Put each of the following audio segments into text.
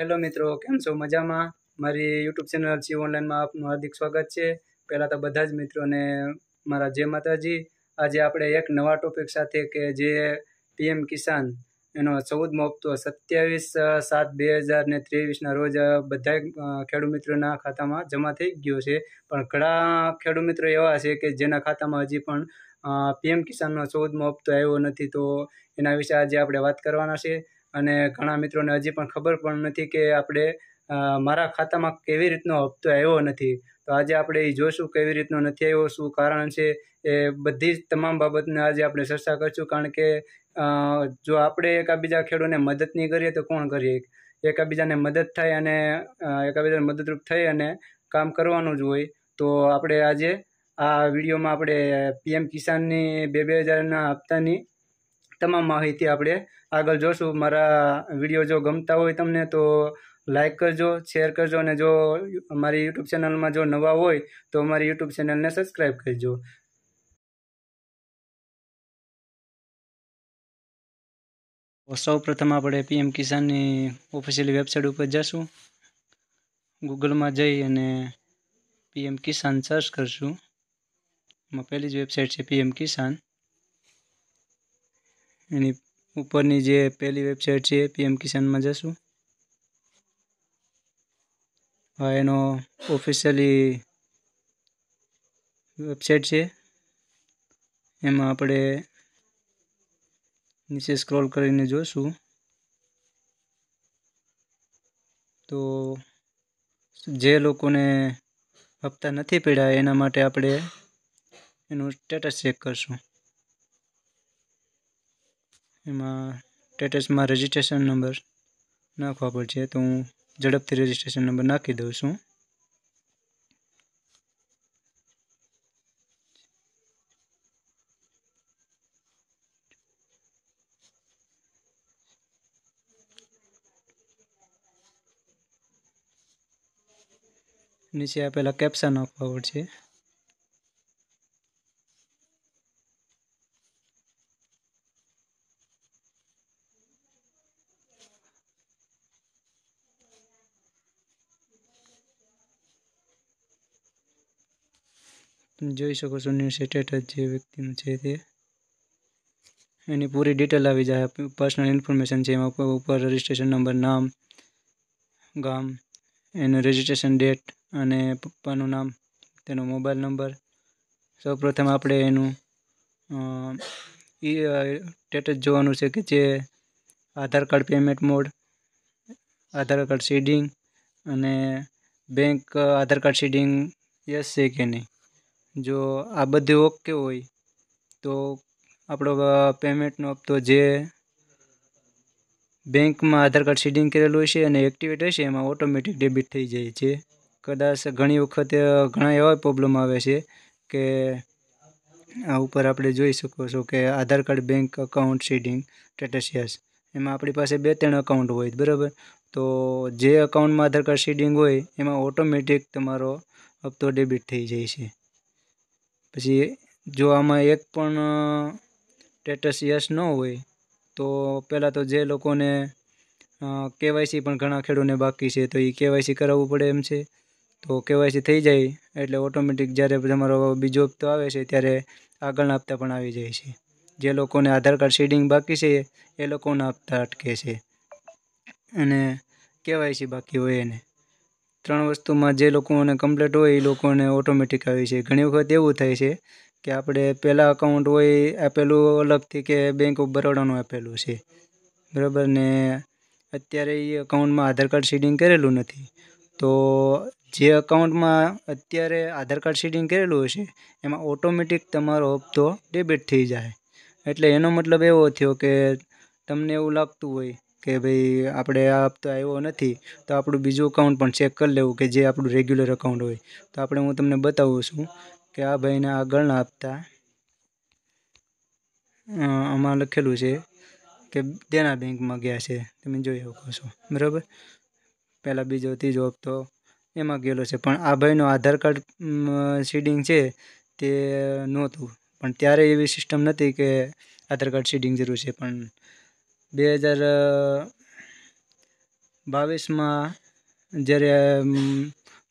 hello મિત્રો કેમ છો મજામાં મારી યુટ્યુબ ચેનલ જી ઓનલાઈનમાં આપનું હાર્દિક સ્વાગત છે પહેલાં તો બધા જ મિત્રોને મારા જય માતાજી આજે આપણે એક નવા ટોપિક સાથે કે જે પીએમ કિસાન એનો ચૌદમો હપ્તો સત્યાવીસ સાત બે હજાર ને ત્રેવીસના રોજ બધા ખેડૂત મિત્રોના ખાતામાં જમા થઈ ગયો છે પણ ઘણા ખેડૂત મિત્રો એવા છે કે જેના ખાતામાં હજી પણ પીએમ કિસાનનો ચૌદમો હપ્તો આવ્યો નથી તો એના વિશે આજે આપણે વાત કરવાના છે અને ઘણા મિત્રોને હજી પણ ખબર પણ નથી કે આપણે મારા ખાતામાં કેવી રીતનો હપ્તો આવ્યો નથી તો આજે આપણે એ જોઈશું કેવી રીતનો નથી આવ્યો શું કારણ છે એ બધી જ તમામ બાબતને આજે આપણે ચર્ચા કરીશું કારણ કે જો આપણે એકાબીજા ખેડૂતને મદદ નહીં કરીએ તો કોણ કરીએ એકાબીજાને મદદ થાય અને એકાબીજાને મદદરૂપ થઈ અને કામ કરવાનું જ હોય તો આપણે આજે આ વિડીયોમાં આપણે પીએમ કિસાનની બે બે હજારના હપ્તાની તમામ માહિતી આપણે આગળ જોશું મારા વિડીયો જો ગમતા હોય તમને તો લાઇક કરજો શેર કરજો અને જો અમારી યુટ્યુબ ચેનલમાં જો નવા હોય તો અમારી યુટ્યુબ ચેનલને સબસ્ક્રાઈબ કરજો સૌ પ્રથમ આપણે પીએમ કિસાનની ઓફિશિયલી વેબસાઇટ ઉપર જશું ગૂગલમાં જઈ અને પીએમ કિસાન સર્ચ કરશું એમાં પહેલી જ વેબસાઇટ છે પીએમ કિસાન એની ઉપરની જે પહેલી વેબસાઇટ છે પીએમ કિસાનમાં જશું હા એનો ઓફિશિયલી વેબસાઇટ છે એમાં આપણે નીચે સ્ક્રોલ કરીને જોશું તો જે લોકોને હપ્તા નથી પડ્યા એના માટે આપણે એનું સ્ટેટસ ચેક કરશું એમાં સ્ટેટસમાં રજિસ્ટ્રેશન નંબર નાખવા પડશે તો હું ઝડપથી રજિસ્ટ્રેશન નંબર નાખી દઉં છું નીચે આપેલા કેપ્સા નાખવા પડશે જોઈ શકો છો ન્યૂ સ્ટેટસ જે વ્યક્તિનું છે તે એની પૂરી ડિટેલ આવી જાય પર્સનલ ઇન્ફોર્મેશન છે એમાં ઉપર રજિસ્ટ્રેશન નંબર નામ ગામ એનું રજિસ્ટ્રેશન ડેટ અને પપ્પાનું નામ તેનો મોબાઈલ નંબર સૌપ્રથમ આપણે એનું ઈ સ્ટેટસ જોવાનું છે કે જે Aadhaar card payment mode Aadhaar card seeding અને bank Aadhaar card seeding yes છે કે નહીં જો આ બધું ઓકે હોય તો આપણો પેમેન્ટનો હપ્તો જે બેંકમાં આધાર કાર્ડ સીડિંગ કરેલું હશે અને એક્ટિવેટ હશે એમાં ઓટોમેટિક ડેબિટ થઈ જાય છે કદાચ ઘણી વખત ઘણા એવા પ્રોબ્લેમ આવે છે કે આ ઉપર આપણે જોઈ શકો છો કે Aadhaar card bank account seeding status એમાં આપણી પાસે બે ત્રણ અકાઉન્ટ હોય બરાબર તો જે અકાઉન્ટમાં આધાર કાર્ડ સીડિંગ હોય એમાં ઓટોમેટિક તમારો હપ્તો ડેબિટ થઈ જાય છે પછી જો આમાં એક પણ સ્ટેટસ યસ ન હોય તો પહેલાં તો જે લોકોને કેવાયસી પણ ઘણા ખેડૂતોને બાકી છે તો એ કેવાયસી કરાવવું પડે એમ છે તો કેવાયસી થઈ જાય એટલે ઓટોમેટિક જ્યારે તમારો બીજો હપ્તો આવે છે ત્યારે આગળના હપ્તા પણ આવી જાય છે જે લોકોને આધાર કાર્ડ શેડિંગ બાકી છે એ લોકોના હપ્તા અટકે છે અને કેવાયસી બાકી હોય એને ત્રણ વસ્તુમાં જે લોકોને કમ્પ્લેટ હોય એ લોકોને ઓટોમેટિક આવી છે ઘણી વખત એવું થાય છે કે આપણે પહેલાં અકાઉન્ટ હોય આપેલું અલગથી કે બેંક ઓફ બરોડાનું આપેલું છે બરાબર ને અત્યારે એ અકાઉન્ટમાં આધાર કાર્ડ સીડિંગ કરેલું નથી તો જે અકાઉન્ટમાં અત્યારે આધાર કાર્ડ સીડિંગ કરેલું હશે એમાં ઓટોમેટિક તમારો હપ્તો ડેબિટ થઈ જાય એટલે એનો મતલબ એવો થયો કે તમને એવું લાગતું હોય કે ભાઈ આપણે આ હપ્તો આવ્યો નથી તો આપણું બીજું અકાઉન્ટ પણ ચેક કરી લેવું કે જે આપણું રેગ્યુલર અકાઉન્ટ હોય તો આપણે હું તમને બતાવું છું કે આ ભાઈના આગળના હપ્તા આમાં લખેલું છે કે તેના બેંકમાં ગયા છે તમે જોઈ શકો છો બરાબર પહેલાં બીજો ત્રીજો હપ્તો એમાં ગયેલો છે પણ આ ભાઈનો આધાર કાર્ડ સીડિંગ છે તે નહોતું પણ ત્યારે એવી સિસ્ટમ નથી કે આધાર કાર્ડ સીડિંગ જરૂર છે પણ બે હજાર બાવીસમાં જ્યારે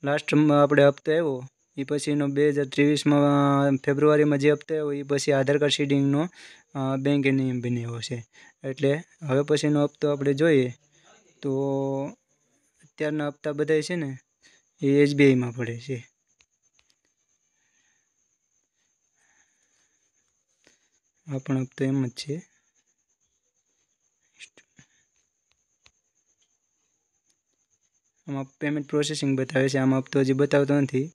લાસ્ટમાં આપણે હપ્તો આવ્યો એ પછીનો બે હજાર ત્રેવીસમાં ફેબ્રુઆરીમાં જે હપ્તો આવ્યો એ પછી આધાર કાર્ડ સીડિંગનો બેંકે નિયમ બન્યો છે એટલે હવે પછીનો હપ્તો આપણે જોઈએ તો અત્યારના હપ્તા બધા છે ને એ એસબીઆઈમાં પડે છે આપણો હપ્તો એમ જ છે આમાં પેમેન્ટ પ્રોસેસિંગ બતાવે છે આમાં હપ્તો હજી બતાવતો નથી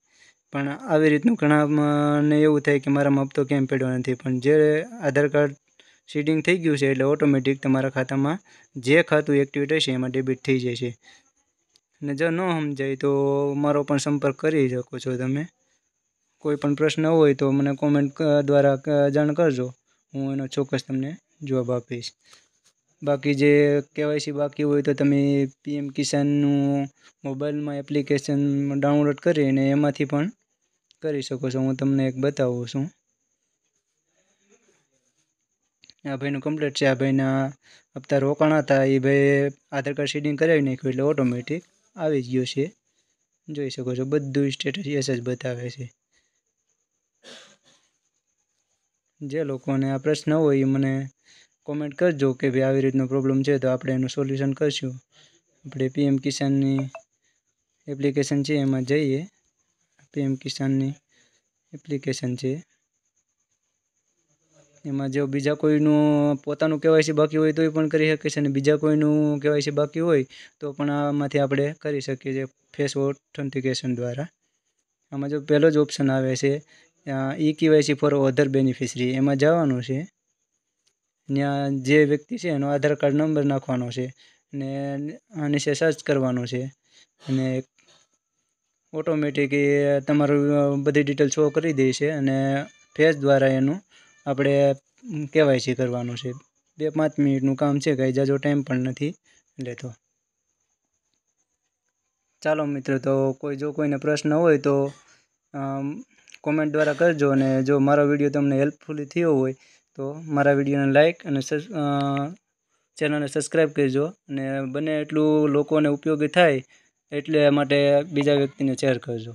પણ આવી રીતનું ઘણા ઘણાને એવું થાય કે મારા હપ્તો કેમ પડ્યો નથી પણ જે આધાર કાર્ડ સીડિંગ થઈ ગયું છે એટલે ઓટોમેટિક તમારા ખાતામાં જે ખાતું એક્ટિવેટ હશે એમાં ડેબિટ થઈ જશે અને જો ન સમજાય તો મારો પણ સંપર્ક કરી શકો છો તમે કોઈ પણ પ્રશ્ન હોય તો મને કોમેન્ટ દ્વારા જાણ કરજો હું એનો ચોક્કસ તમને જવાબ આપીશ બાકી જે કેવાયસી બાકી હોય તો તમે પીએમ કિસાનનું મોબાઈલમાં એપ્લિકેશન ડાઉનલોડ કરી અને એમાંથી પણ કરી શકો છો હું તમને એક બતાવું છું આ ભાઈનું કમ્પ્લીટ છે આ ભાઈના હપ્તા રોકાણ હતા એ ભાઈ આધાર કાર્ડ સીડિંગ કરાવી નાખ્યું એટલે ઓટોમેટિક આવી ગયું છે જોઈ શકો છો બધું સ્ટેટસ એસ જ બતાવે છે જે લોકોને આ પ્રશ્ન હોય એ મને કોમેન્ટ કરજો કે ભાઈ આવી રીતનો પ્રોબ્લેમ છે તો આપણે એનું સોલ્યુશન કરશું આપણે પીએમ કિસાનની એપ્લિકેશન છે એમાં જઈએ પીએમ કિસાનની એપ્લિકેશન છે એમાં જો બીજા કોઈનું પોતાનું કેવાયસી બાકી હોય તો એ પણ કરી શકીએ છીએ અને બીજા કોઈનું કેવાયસી બાકી હોય તો પણ આમાંથી આપણે કરી શકીએ છીએ ફેસ ઓથેન્ટિકેશન દ્વારા આમાં જો પહેલો જ ઓપ્શન આવે છે E KYC for other beneficiary એમાં જવાનું છે ત્યાં જે વ્યક્તિ છે એનો આધાર કાર્ડ નંબર નાખવાનો છે ને આ નીચે સર્ચ કરવાનો છે અને ઓટોમેટિક એ તમારું બધી ડિટેલ શો કરી દે છે અને ફેસ દ્વારા એનું આપણે કેવાયસી કરવાનું છે બે પાંચ મિનિટનું કામ છે કંઈ જાજો ટાઈમ પણ નથી લેતો ચાલો મિત્રો તો કોઈ જો કોઈને પ્રશ્ન હોય તો કોમેન્ટ દ્વારા કરજો અને જો મારો વિડીયો તમને હેલ્પફુલી થયો હોય તો મારા વિડીયોને લાઇક અને ચેનલને સબસ્ક્રાઈબ કરજો અને બને એટલું લોકોને ઉપયોગી થાય એટલે માટે બીજા વ્યક્તિને શેર કરજો